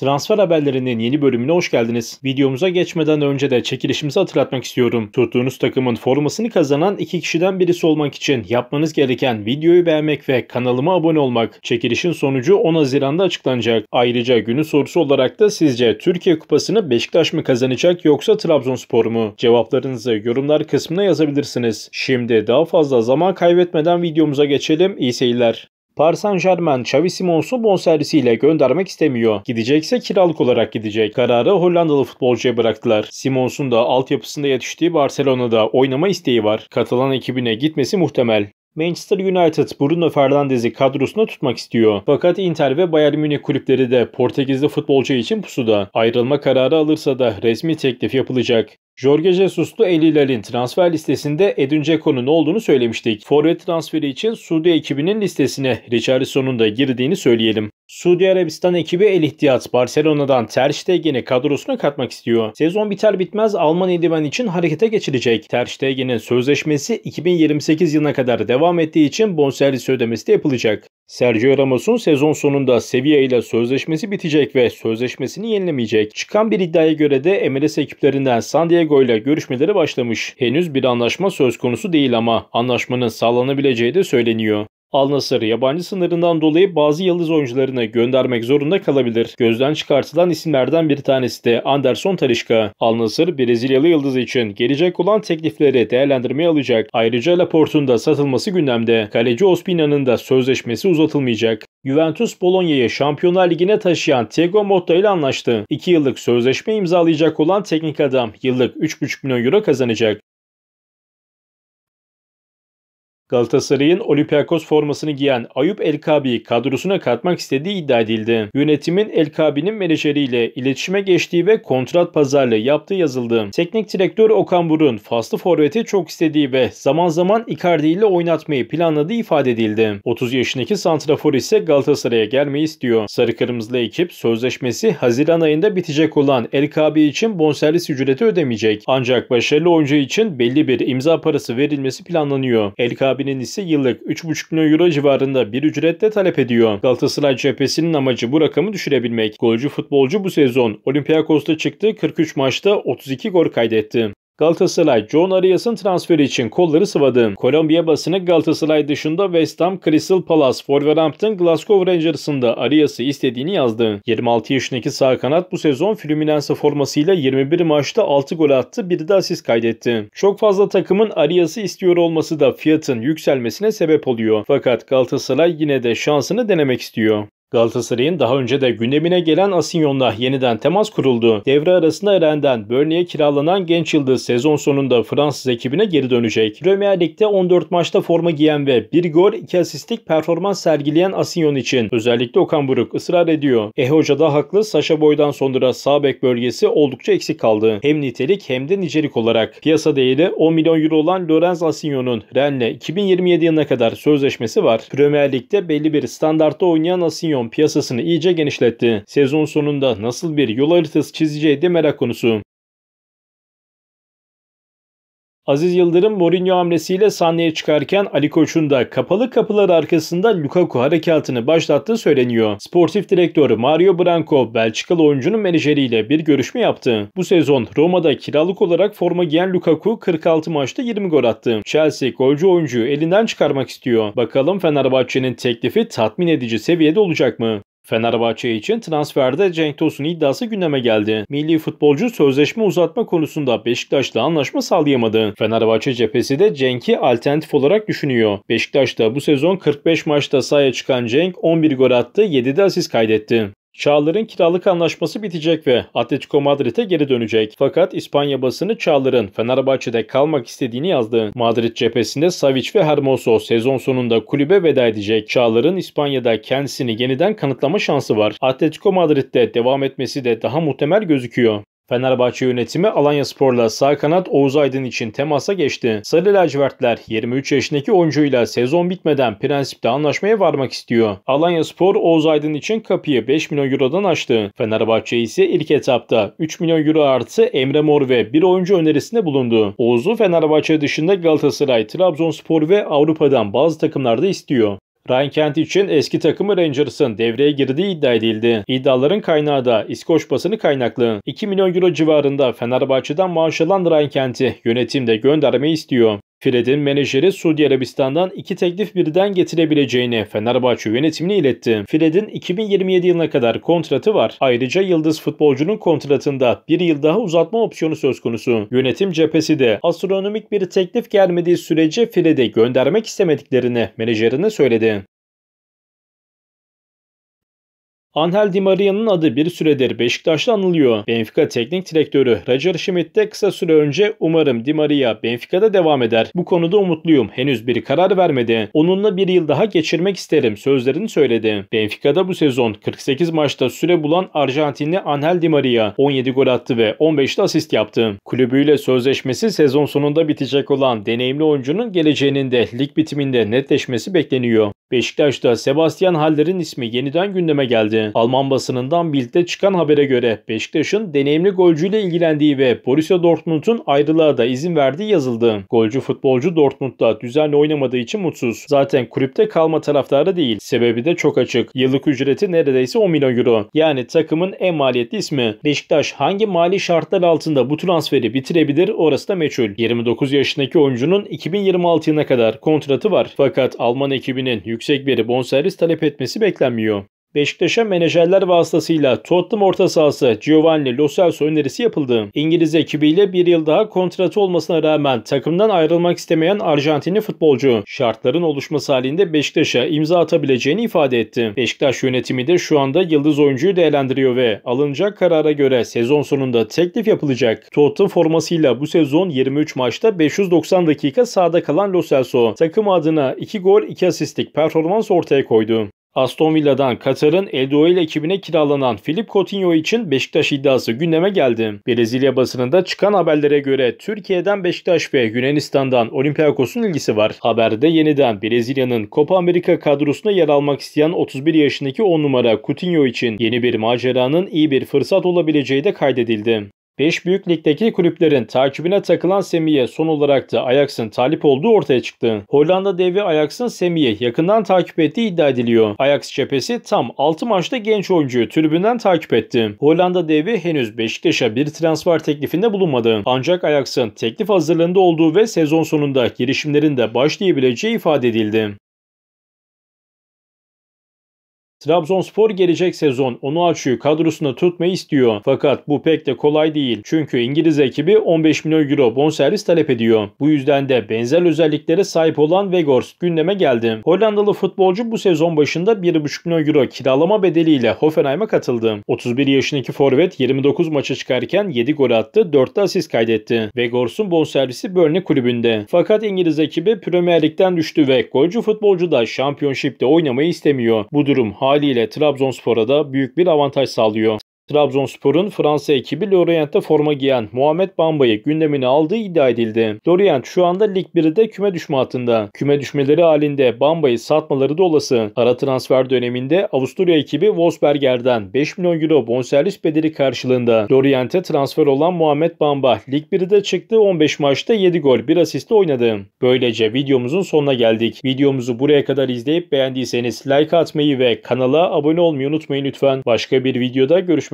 Transfer haberlerinin yeni bölümüne hoş geldiniz. Videomuza geçmeden önce de çekilişimizi hatırlatmak istiyorum. Tuttuğunuz takımın formasını kazanan iki kişiden birisi olmak için yapmanız gereken videoyu beğenmek ve kanalıma abone olmak. Çekilişin sonucu 10 Haziran'da açıklanacak. Ayrıca günün sorusu olarak da sizce Türkiye Kupası'nı Beşiktaş mı kazanacak yoksa Trabzonspor mu? Cevaplarınızı yorumlar kısmına yazabilirsiniz. Şimdi daha fazla zaman kaybetmeden videomuza geçelim. İyi seyirler. Paris Saint-Germain Xavi Simons'u bonservisiyle göndermek istemiyor. Gidecekse kiralık olarak gidecek. Kararı Hollandalı futbolcuya bıraktılar. Simons'un da altyapısında yetiştiği Barcelona'da oynama isteği var. Katalan ekibine gitmesi muhtemel. Manchester United Bruno Fernandes'i kadrosuna tutmak istiyor. Fakat Inter ve Bayern Münih kulüpleri de Portekizli futbolcu için pusuda. Ayrılma kararı alırsa da resmi teklif yapılacak. Jorge Jesus'lu El Hilal'in transfer listesinde Edin Dzeko'nun olduğunu söylemiştik. Forvet transferi için Suudi ekibinin listesine Richarlison'un da girdiğini söyleyelim. Suudi Arabistan ekibi El İhtiyat Barcelona'dan Ter Stegen'i kadrosuna katmak istiyor. Sezon biter bitmez Alman edemen için harekete geçilecek. Ter Stegen'in sözleşmesi 2028 yılına kadar devam ettiği için bonservis ödemesi de yapılacak. Sergio Ramos'un sezon sonunda Sevilla ile sözleşmesi bitecek ve sözleşmesini yenilemeyecek. Çıkan bir iddiaya göre de MLS ekiplerinden San Diego ile görüşmeleri başlamış. Henüz bir anlaşma söz konusu değil ama anlaşmanın sağlanabileceği de söyleniyor. Al yabancı sınırından dolayı bazı yıldız oyuncularını göndermek zorunda kalabilir. Gözden çıkartılan isimlerden bir tanesi de Anderson Talişka. Alnasır Brezilyalı yıldız için gelecek olan teklifleri değerlendirmeye alacak. Ayrıca Laport'un da satılması gündemde. Kaleci Ospina'nın da sözleşmesi uzatılmayacak. Juventus Bologna'yı Şampiyonlar Ligi'ne taşıyan Thiago Motta ile anlaştı. 2 yıllık sözleşme imzalayacak olan teknik adam yıllık 3,5 milyon euro kazanacak. Galatasaray'ın Olympiakos formasını giyen Ayup Elkabi'yi kadrosuna katmak istediği iddia edildi. Yönetimin Elkabi'nin menajeriyle iletişime geçtiği ve kontrat pazarlığı yaptığı yazıldı. Teknik direktör Okan Burun, faslı forveti çok istediği ve zaman zaman Icardi ile oynatmayı planladığı ifade edildi. 30 yaşındaki Santrafor ise Galatasaray'a gelmeyi istiyor. Sarı Kırmızılı ekip sözleşmesi Haziran ayında bitecek olan Elkabi için bonservis ücreti ödemeyecek. Ancak başarılı oyuncu için belli bir imza parası verilmesi planlanıyor. Elkabi abinin ise yıllık 3,5 milyon euro civarında bir ücretle talep ediyor. Galatasaray cephesinin amacı bu rakamı düşürebilmek. Golcü futbolcu bu sezon Olympiakos'ta çıktığı 43 maçta 32 gol kaydetti. Galatasaray, John Arias'ın transferi için kolları sıvadı. Kolombiya basını Galatasaray dışında West Ham, Crystal Palace, Wolverhampton, Glasgow Rangers'ında da Arias'ı istediğini yazdı. 26 yaşındaki sağ kanat bu sezon Fluminense formasıyla 21 maçta 6 gol attı, bir de asist kaydetti. Çok fazla takımın Arias'ı istiyor olması da fiyatın yükselmesine sebep oluyor. Fakat Galatasaray yine de şansını denemek istiyor. Galatasaray'ın daha önce de gündemine gelen Asinyon'la yeniden temas kuruldu. Devre arasında Eren'den Börne'ye kiralanan genç yıldız sezon sonunda Fransız ekibine geri dönecek. Premier Lig'de 14 maçta forma giyen ve 1 gol 2 asistlik performans sergileyen Asinyon için özellikle Okan Buruk ısrar ediyor. Eh Hoca da haklı Sasha Boy'dan sonra sağ bek bölgesi oldukça eksik kaldı. Hem nitelik hem de nicelik olarak. Piyasa değeri 10 milyon euro olan Lorenz Asinyon'un Rennes'le 2027 yılına kadar sözleşmesi var. Premier Lig'de belli bir standartta oynayan Asinyon piyasasını iyice genişletti. Sezon sonunda nasıl bir yol haritası çizeceği de merak konusu. Aziz Yıldırım Mourinho hamlesiyle sahneye çıkarken Ali Koç'un da kapalı kapılar arkasında Lukaku harekatını başlattığı söyleniyor. Sportif direktör Mario Branco Belçikalı oyuncunun menajeriyle bir görüşme yaptı. Bu sezon Roma'da kiralık olarak forma giyen Lukaku 46 maçta 20 gol attı. Chelsea golcü oyuncuyu elinden çıkarmak istiyor. Bakalım Fenerbahçe'nin teklifi tatmin edici seviyede olacak mı? Fenerbahçe için transferde Cenk Tosun iddiası gündeme geldi. Milli futbolcu sözleşme uzatma konusunda Beşiktaş'la anlaşma sağlayamadı. Fenerbahçe cephesi de Cenk'i alternatif olarak düşünüyor. Beşiktaş'ta bu sezon 45 maçta sahaya çıkan Cenk 11 gol attı, 7 de asist kaydetti. Çağlar'ın kiralık anlaşması bitecek ve Atletico Madrid'e geri dönecek. Fakat İspanya basını Çağlar'ın Fenerbahçe'de kalmak istediğini yazdı. Madrid cephesinde Savic ve Hermoso sezon sonunda kulübe veda edecek. Çağlar'ın İspanya'da kendisini yeniden kanıtlama şansı var. Atletico Madrid'de devam etmesi de daha muhtemel gözüküyor. Fenerbahçe yönetimi Alanya Spor'la sağ kanat Oğuz Aydın için temasa geçti. Sarı lacivertler 23 yaşındaki oyuncuyla sezon bitmeden prensipte anlaşmaya varmak istiyor. Alanya Spor Oğuz Aydın için kapıyı 5 milyon eurodan açtı. Fenerbahçe ise ilk etapta 3 milyon euro artı Emre Mor ve bir oyuncu önerisinde bulundu. Oğuz'u Fenerbahçe dışında Galatasaray, Trabzonspor ve Avrupa'dan bazı takımlarda istiyor. Ryan Kent için eski takımı Rangers'ın devreye girdiği iddia edildi. İddiaların kaynağı da İskoç basını kaynaklı. 2 milyon euro civarında Fenerbahçe'den maaş alan Ryan Kent'i yönetimde göndermeyi istiyor. Fred'in menajeri Suudi Arabistan'dan iki teklif birden getirebileceğini Fenerbahçe yönetimine iletti. Fred'in 2027 yılına kadar kontratı var. Ayrıca Yıldız futbolcunun kontratında bir yıl daha uzatma opsiyonu söz konusu. Yönetim cephesi de astronomik bir teklif gelmediği sürece Fred'i göndermek istemediklerini menajerine söyledi. Angel Di Maria'nın adı bir süredir Beşiktaş'ta anılıyor. Benfica teknik direktörü Roger Schmidt de kısa süre önce umarım Di Maria Benfica'da devam eder. Bu konuda umutluyum. Henüz bir karar vermedi. Onunla bir yıl daha geçirmek isterim sözlerini söyledi. Benfica'da bu sezon 48 maçta süre bulan Arjantinli Angel Di Maria 17 gol attı ve 15'te asist yaptı. Kulübüyle sözleşmesi sezon sonunda bitecek olan deneyimli oyuncunun geleceğinin de lig bitiminde netleşmesi bekleniyor. Beşiktaş'ta Sebastian Haller'in ismi yeniden gündeme geldi. Alman basınından Bild'de çıkan habere göre Beşiktaş'ın deneyimli golcüyle ilgilendiği ve Borussia Dortmund'un ayrılığa da izin verdiği yazıldı. Golcü futbolcu Dortmund'da düzenli oynamadığı için mutsuz. Zaten kulüpte kalma taraftarı değil. Sebebi de çok açık. Yıllık ücreti neredeyse 10 milyon euro. Yani takımın en maliyetli ismi. Beşiktaş hangi mali şartlar altında bu transferi bitirebilir orası da meçhul. 29 yaşındaki oyuncunun 2026 yılına kadar kontratı var. Fakat Alman ekibinin yüksek bir bonservis talep etmesi beklenmiyor. Beşiktaş'a menajerler vasıtasıyla Tottenham orta sahası Giovanni Lo Celso önerisi yapıldı. İngiliz ekibiyle bir yıl daha kontratı olmasına rağmen takımdan ayrılmak istemeyen Arjantinli futbolcu şartların oluşması halinde Beşiktaş'a imza atabileceğini ifade etti. Beşiktaş yönetimi de şu anda yıldız oyuncuyu değerlendiriyor ve alınacak karara göre sezon sonunda teklif yapılacak. Tottenham formasıyla bu sezon 23 maçta 590 dakika sahada kalan Lo Celso takım adına 2 gol 2 asistlik performans ortaya koydu. Aston Villa'dan Katar'ın Eldoil ekibine kiralanan Filip Coutinho için Beşiktaş iddiası gündeme geldi. Brezilya basınında çıkan haberlere göre Türkiye'den Beşiktaş ve Yunanistan'dan Olympiakos'un ilgisi var. Haberde yeniden Brezilya'nın Copa America kadrosuna yer almak isteyen 31 yaşındaki 10 numara Coutinho için yeni bir maceranın iyi bir fırsat olabileceği de kaydedildi. 5 büyük ligdeki kulüplerin takibine takılan Semih'e son olarak da Ajax'ın talip olduğu ortaya çıktı. Hollanda devi Ajax'ın Semih'i yakından takip ettiği iddia ediliyor. Ajax cephesi tam 6 maçta genç oyuncuyu tribünden takip etti. Hollanda devi henüz Beşiktaş'a bir transfer teklifinde bulunmadı. Ancak Ajax'ın teklif hazırlığında olduğu ve sezon sonunda girişimlerinde başlayabileceği ifade edildi. Trabzonspor gelecek sezon onu açıyor kadrosunda tutmayı istiyor. Fakat bu pek de kolay değil. Çünkü İngiliz ekibi 15 milyon euro bonservis talep ediyor. Bu yüzden de benzer özelliklere sahip olan Weghorst gündeme geldi. Hollandalı futbolcu bu sezon başında 1,5 milyon euro kiralama bedeliyle Hoffenheim'a katıldı. 31 yaşındaki forvet 29 maça çıkarken 7 gol attı, 4'te asist kaydetti. Weghorst'un bonservisi Burnley kulübünde. Fakat İngiliz ekibi Premier Lig'den düştü ve golcü futbolcu da Championship'te oynamayı istemiyor. Bu durum hala haliyle Trabzonspor'a da büyük bir avantaj sağlıyor. Trabzonspor'un Fransa ekibi Lorient'te forma giyen Muhammed Bamba'yı gündemine aldığı iddia edildi. Lorient şu anda Lig 1'de küme düşme hattında. Küme düşmeleri halinde Bamba'yı satmaları da olası. Ara transfer döneminde Avusturya ekibi Wolfsberger'den 5 milyon euro bonservis bedeli karşılığında Lorient'e transfer olan Muhammed Bamba Lig 1'de çıktı 15 maçta 7 gol 1 asistle oynadı. Böylece videomuzun sonuna geldik. Videomuzu buraya kadar izleyip beğendiyseniz like atmayı ve kanala abone olmayı unutmayın lütfen. Başka bir videoda görüşmek